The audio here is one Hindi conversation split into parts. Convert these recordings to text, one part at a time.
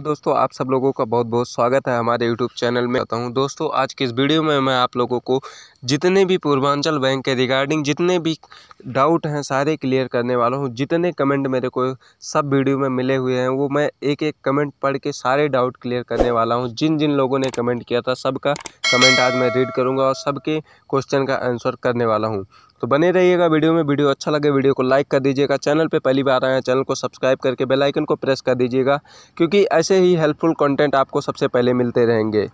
दोस्तों आप सब लोगों का बहुत बहुत स्वागत है हमारे यूट्यूब चैनल में आता हूँ दोस्तों आज की इस वीडियो में मैं आप लोगों को जितने भी पूर्वांचल बैंक के रिगार्डिंग जितने भी डाउट हैं सारे क्लियर करने वाला हूँ जितने कमेंट मेरे को सब वीडियो में मिले हुए हैं वो मैं एक एक कमेंट पढ़ के सारे डाउट क्लियर करने वाला हूँ जिन जिन लोगों ने कमेंट किया था सबका कमेंट आज मैं रीड करूँगा और सबके क्वेश्चन का आंसर करने वाला हूँ तो बने रहिएगा वीडियो में वीडियो अच्छा लगे वीडियो को लाइक कर दीजिएगा चैनल पे पहली बार आए हैं चैनल को सब्सक्राइब करके बेल आइकन को प्रेस कर दीजिएगा क्योंकि ऐसे ही हेल्पफुल कंटेंट आपको सबसे पहले मिलते रहेंगे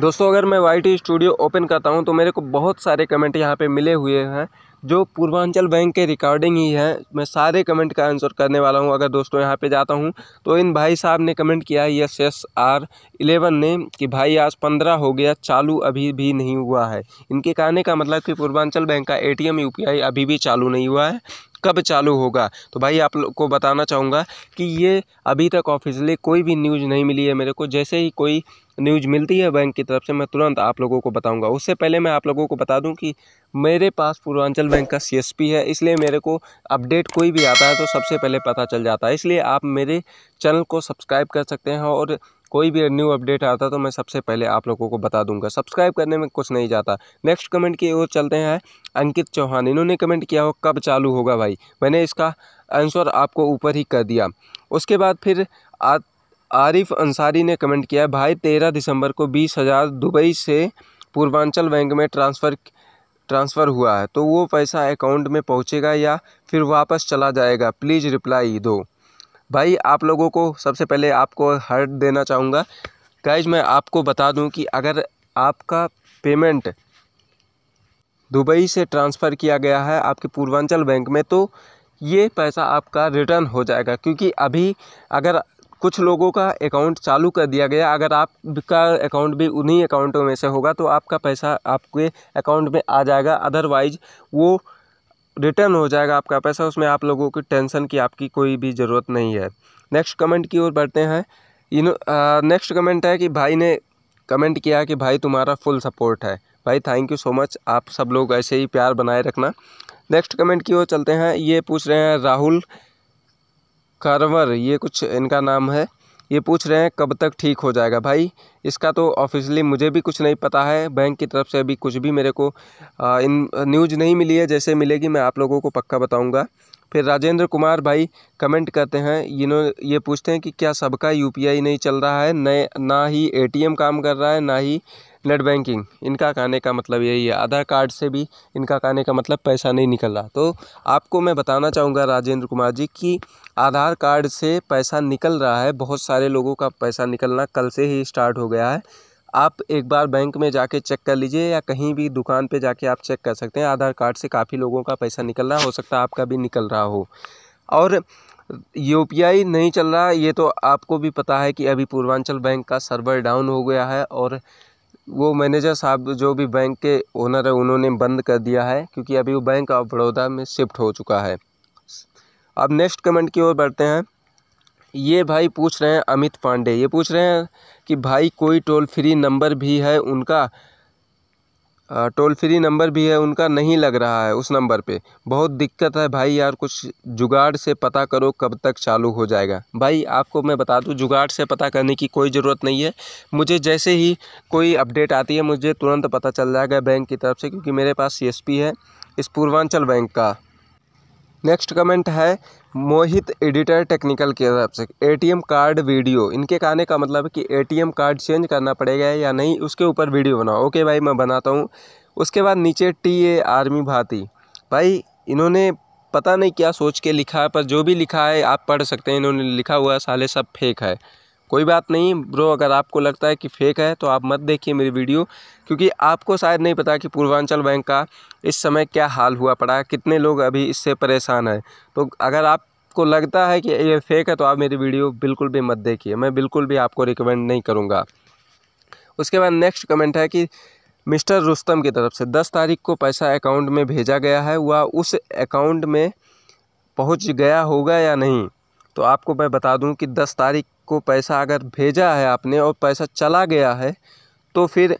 दोस्तों अगर मैं वाई स्टूडियो ओपन करता हूँ तो मेरे को बहुत सारे कमेंट यहाँ पर मिले हुए हैं जो पूर्वांचल बैंक के रिकॉर्डिंग ही है मैं सारे कमेंट का आंसर करने वाला हूँ अगर दोस्तों यहाँ पे जाता हूँ तो इन भाई साहब ने कमेंट किया है एस एस आर इलेवन ने कि भाई आज पंद्रह हो गया चालू अभी भी नहीं हुआ है इनके कहने का मतलब कि पूर्वांचल बैंक का ए टी एम अभी भी चालू नहीं हुआ है कब चालू होगा तो भाई आप लोग को बताना चाहूँगा कि ये अभी तक ऑफिशियली कोई भी न्यूज़ नहीं मिली है मेरे को जैसे ही कोई न्यूज मिलती है बैंक की तरफ से मैं तुरंत आप लोगों को बताऊंगा उससे पहले मैं आप लोगों को बता दूं कि मेरे पास पूर्वांचल बैंक का सीएसपी है इसलिए मेरे को अपडेट कोई भी आता है तो सबसे पहले पता चल जाता है इसलिए आप मेरे चैनल को सब्सक्राइब कर सकते हैं और कोई भी न्यू अपडेट आता तो मैं सबसे पहले आप लोगों को बता दूंगा सब्सक्राइब करने में कुछ नहीं जाता नेक्स्ट कमेंट की ओर चलते हैं अंकित चौहान इन्होंने कमेंट किया हो कब चालू होगा भाई मैंने इसका आंसर आपको ऊपर ही कर दिया उसके बाद फिर आज आरिफ अंसारी ने कमेंट किया भाई तेरह दिसंबर को बीस हज़ार दुबई से पूर्वांचल बैंक में ट्रांसफ़र ट्रांसफ़र हुआ है तो वो पैसा अकाउंट में पहुँचेगा या फिर वापस चला जाएगा प्लीज़ रिप्लाई दो भाई आप लोगों को सबसे पहले आपको हर्ट देना चाहूँगा गाइज मैं आपको बता दूँ कि अगर आपका पेमेंट दुबई से ट्रांसफ़र किया गया है आपके पूर्वांचल बैंक में तो ये पैसा आपका रिटर्न हो जाएगा क्योंकि अभी अगर कुछ लोगों का अकाउंट चालू कर दिया गया अगर आपका अकाउंट भी उन्हीं अकाउंटों में से होगा तो आपका पैसा आपके अकाउंट में आ जाएगा अदरवाइज वो रिटर्न हो जाएगा आपका पैसा उसमें आप लोगों की टेंशन की आपकी कोई भी ज़रूरत नहीं है नेक्स्ट कमेंट की ओर बढ़ते हैं इन नेक्स्ट कमेंट है कि भाई ने कमेंट किया कि भाई तुम्हारा फुल सपोर्ट है भाई थैंक यू सो मच आप सब लोग ऐसे ही प्यार बनाए रखना नेक्स्ट कमेंट की ओर चलते हैं ये पूछ रहे हैं राहुल कारवर ये कुछ इनका नाम है ये पूछ रहे हैं कब तक ठीक हो जाएगा भाई इसका तो ऑफिशियली मुझे भी कुछ नहीं पता है बैंक की तरफ से अभी कुछ भी मेरे को आ, इन न्यूज नहीं मिली है जैसे मिलेगी मैं आप लोगों को पक्का बताऊंगा फिर राजेंद्र कुमार भाई कमेंट करते हैं इन्होंने ये पूछते हैं कि क्या सबका यूपीआई नहीं चल रहा है नए ना ही ए काम कर रहा है ना ही नेट बैंकिंग इनका कहने का मतलब यही है आधार कार्ड से भी इनका कहने का मतलब पैसा नहीं निकल रहा तो आपको मैं बताना चाहूँगा राजेंद्र कुमार जी कि आधार कार्ड से पैसा निकल रहा है बहुत सारे लोगों का पैसा निकलना कल से ही स्टार्ट हो गया है आप एक बार बैंक में जाके चेक कर लीजिए या कहीं भी दुकान पे जाके आप चेक कर सकते हैं आधार कार्ड से काफ़ी लोगों का पैसा निकल रहा हो सकता है आपका भी निकल रहा हो और यू नहीं चल रहा ये तो आपको भी पता है कि अभी पूर्वांचल बैंक का सर्वर डाउन हो गया है और वो मैनेजर साहब जो भी बैंक के ओनर है उन्होंने बंद कर दिया है क्योंकि अभी वो बैंक ऑफ बड़ौदा में शिफ्ट हो चुका है अब नेक्स्ट कमेंट की ओर बढ़ते हैं ये भाई पूछ रहे हैं अमित पांडे ये पूछ रहे हैं कि भाई कोई टोल फ्री नंबर भी है उनका टोल फ्री नंबर भी है उनका नहीं लग रहा है उस नंबर पे बहुत दिक्कत है भाई यार कुछ जुगाड़ से पता करो कब तक चालू हो जाएगा भाई आपको मैं बता दूं जुगाड़ से पता करने की कोई ज़रूरत नहीं है मुझे जैसे ही कोई अपडेट आती है मुझे तुरंत पता चल जाएगा बैंक की तरफ से क्योंकि मेरे पास सी है इस पूर्वांचल बैंक का नेक्स्ट कमेंट है मोहित एडिटर टेक्निकल की तरफ से एटीएम कार्ड वीडियो इनके कहने का मतलब है कि एटीएम कार्ड चेंज करना पड़ेगा या नहीं उसके ऊपर वीडियो बनाओ ओके भाई मैं बनाता हूँ उसके बाद नीचे टी ए आर्मी भाती भाई इन्होंने पता नहीं क्या सोच के लिखा है पर जो भी लिखा है आप पढ़ सकते हैं इन्होंने लिखा हुआ साले सब फेक है कोई बात नहीं ब्रो अगर आपको लगता है कि फेक है तो आप मत देखिए मेरी वीडियो क्योंकि आपको शायद नहीं पता कि पूर्वांचल बैंक का इस समय क्या हाल हुआ पड़ा है कितने लोग अभी इससे परेशान हैं तो अगर आपको लगता है कि ये फेक है तो आप मेरी वीडियो बिल्कुल भी मत देखिए मैं बिल्कुल भी आपको रिकमेंड नहीं करूँगा उसके बाद नेक्स्ट कमेंट है कि मिस्टर रुस्तम की तरफ से दस तारीख को पैसा अकाउंट में भेजा गया है वह उस अकाउंट में पहुँच गया होगा या नहीं तो आपको मैं बता दूं कि दस तारीख को पैसा अगर भेजा है आपने और पैसा चला गया है तो फिर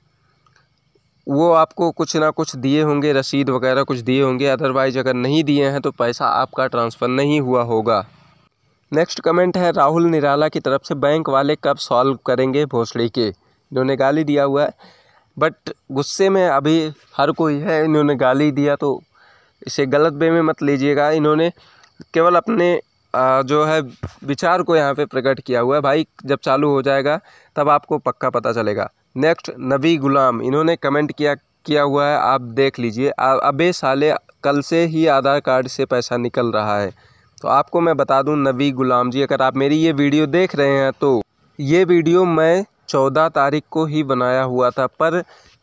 वो आपको कुछ ना कुछ दिए होंगे रसीद वगैरह कुछ दिए होंगे अदरवाइज़ अगर नहीं दिए हैं तो पैसा आपका ट्रांसफ़र नहीं हुआ होगा नेक्स्ट कमेंट है राहुल निराला की तरफ से बैंक वाले कब सॉल्व करेंगे भोसले के इन्होंने गाली दिया हुआ है बट गुस्से में अभी हर कोई है इन्होंने गाली दिया तो इसे गलत वे में मत लीजिएगा इन्होंने केवल अपने जो है विचार को यहाँ पे प्रकट किया हुआ है भाई जब चालू हो जाएगा तब आपको पक्का पता चलेगा नेक्स्ट नबी गुलाम इन्होंने कमेंट किया किया हुआ है आप देख लीजिए अबे साले कल से ही आधार कार्ड से पैसा निकल रहा है तो आपको मैं बता दूं नबी गुलाम जी अगर आप मेरी ये वीडियो देख रहे हैं तो ये वीडियो मैं चौदह तारीख को ही बनाया हुआ था पर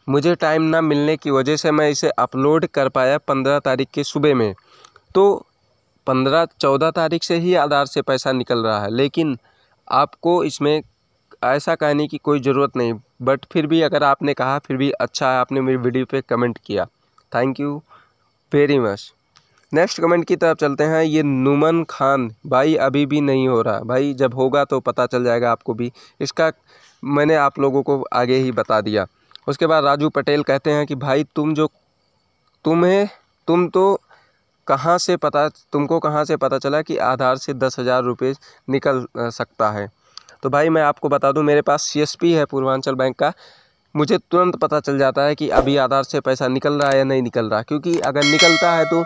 मुझे टाइम ना मिलने की वजह से मैं इसे अपलोड कर पाया पंद्रह तारीख के सुबह में तो पंद्रह चौदह तारीख से ही आधार से पैसा निकल रहा है लेकिन आपको इसमें ऐसा कहने की कोई ज़रूरत नहीं बट फिर भी अगर आपने कहा फिर भी अच्छा है आपने मेरी वीडियो पे कमेंट किया thank you very much next comment की तरफ चलते हैं ये नुमन खान भाई अभी भी नहीं हो रहा भाई जब होगा तो पता चल जाएगा आपको भी इसका मैंने आप लोगों को आगे ही बता दिया उसके बाद राजू पटेल कहते हैं कि भाई तुम जो तुम्हें तुम तो कहाँ से पता तुमको कहाँ से पता चला कि आधार से दस हज़ार रुपये निकल सकता है तो भाई मैं आपको बता दूँ मेरे पास सी एस पी है पूर्वांचल बैंक का मुझे तुरंत पता चल जाता है कि अभी आधार से पैसा निकल रहा है या नहीं निकल रहा क्योंकि अगर निकलता है तो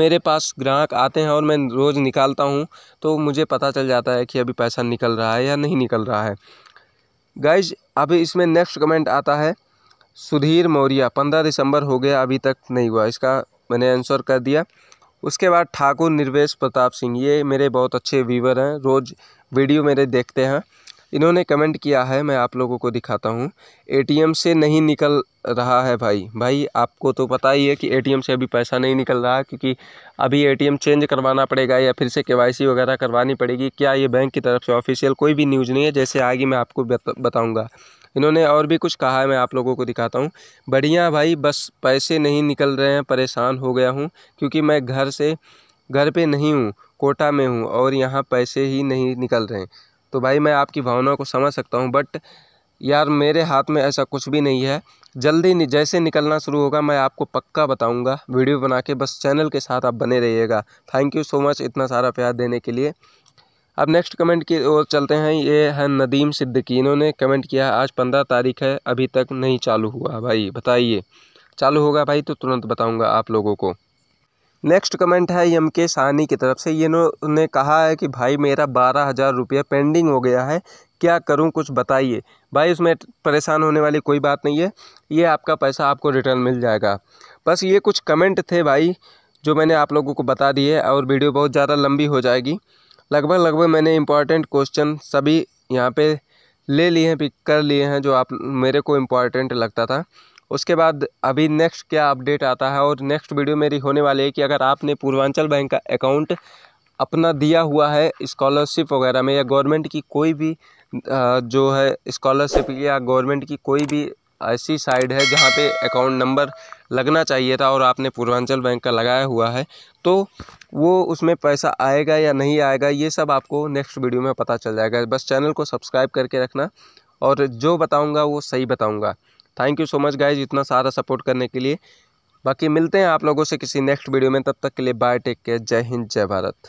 मेरे पास ग्राहक आते हैं और मैं रोज़ निकालता हूँ तो मुझे पता चल जाता है कि अभी पैसा निकल रहा है या नहीं निकल रहा है गाइज अभी इसमें नेक्स्ट कमेंट आता है सुधीर मौर्या पंद्रह दिसंबर हो गया अभी तक नहीं हुआ इसका मैंने आंसर कर दिया उसके बाद ठाकुर निर्वेश प्रताप सिंह ये मेरे बहुत अच्छे व्यूवर हैं रोज़ वीडियो मेरे देखते हैं इन्होंने कमेंट किया है मैं आप लोगों को दिखाता हूँ एटीएम से नहीं निकल रहा है भाई भाई आपको तो पता ही है कि एटीएम से अभी पैसा नहीं निकल रहा क्योंकि अभी एटीएम चेंज करवाना पड़ेगा या फिर से केवाईसी वगैरह करवानी पड़ेगी क्या ये बैंक की तरफ से ऑफिशियल कोई भी न्यूज़ नहीं है जैसे आगे मैं आपको बताऊँगा इन्होंने और भी कुछ कहा है मैं आप लोगों को दिखाता हूँ बढ़िया भाई बस पैसे नहीं निकल रहे हैं परेशान हो गया हूँ क्योंकि मैं घर से घर पे नहीं हूँ कोटा में हूँ और यहाँ पैसे ही नहीं निकल रहे हैं तो भाई मैं आपकी भावनाओं को समझ सकता हूँ बट यार मेरे हाथ में ऐसा कुछ भी नहीं है जल्दी जैसे निकलना शुरू होगा मैं आपको पक्का बताऊंगा वीडियो बना के बस चैनल के साथ आप बने रहिएगा थैंक यू सो मच इतना सारा प्यार देने के लिए अब नेक्स्ट कमेंट की ओर चलते हैं ये है नदीम सिद्दीकी इन्होंने कमेंट किया आज पंद्रह तारीख है अभी तक नहीं चालू हुआ भाई बताइए चालू होगा भाई तो तुरंत बताऊंगा आप लोगों को नेक्स्ट कमेंट है यम के सानी की तरफ से ये इन्होंने कहा है कि भाई मेरा बारह हज़ार रुपया पेंडिंग हो गया है क्या करूं कुछ बताइए भाई उसमें परेशान होने वाली कोई बात नहीं है ये आपका पैसा आपको रिटर्न मिल जाएगा बस ये कुछ कमेंट थे भाई जो मैंने आप लोगों को बता दिए और वीडियो बहुत ज़्यादा लंबी हो जाएगी लगभग लगभग मैंने इम्पॉर्टेंट क्वेश्चन सभी यहाँ पे ले लिए हैं पिक कर लिए हैं जो आप मेरे को इम्पॉर्टेंट लगता था उसके बाद अभी नेक्स्ट क्या अपडेट आता है और नेक्स्ट वीडियो मेरी होने वाली है कि अगर आपने पूर्वांचल बैंक का अकाउंट अपना दिया हुआ है स्कॉलरशिप वगैरह में या गवर्नमेंट की कोई भी जो है स्कॉलरशिप या गवर्नमेंट की कोई भी ऐसी साइड है जहाँ पे अकाउंट नंबर लगना चाहिए था और आपने पूर्वांचल बैंक का लगाया हुआ है तो वो उसमें पैसा आएगा या नहीं आएगा ये सब आपको नेक्स्ट वीडियो में पता चल जाएगा बस चैनल को सब्सक्राइब करके रखना और जो बताऊँगा वो सही बताऊँगा thank you so much guys इतना सारा सपोर्ट करने के लिए बाकी मिलते हैं आप लोगों से किसी नेक्स्ट वीडियो में तब तक के लिए बाय टेक केयर जय हिंद जय भारत